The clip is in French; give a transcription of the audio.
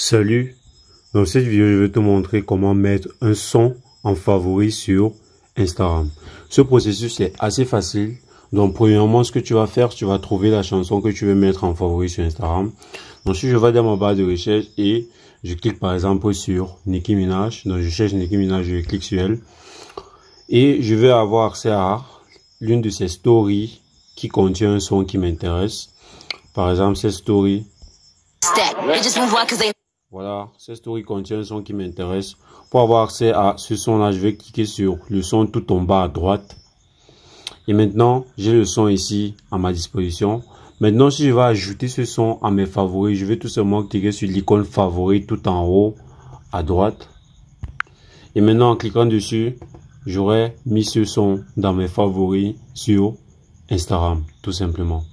Salut, dans cette vidéo je vais te montrer comment mettre un son en favori sur Instagram. Ce processus est assez facile. Donc premièrement ce que tu vas faire, tu vas trouver la chanson que tu veux mettre en favori sur Instagram. Ensuite je vais dans ma barre de recherche et je clique par exemple sur Nicki Minaj. Donc je cherche Nicki Minaj, je clique sur elle. Et je vais avoir accès l'une de ces stories qui contient un son qui m'intéresse. Par exemple cette story. Voilà, cette story contient un son qui m'intéresse. Pour avoir accès à ce son-là, je vais cliquer sur le son tout en bas à droite. Et maintenant, j'ai le son ici à ma disposition. Maintenant, si je vais ajouter ce son à mes favoris, je vais tout simplement cliquer sur l'icône favori tout en haut à droite. Et maintenant, en cliquant dessus, j'aurai mis ce son dans mes favoris sur Instagram, tout simplement.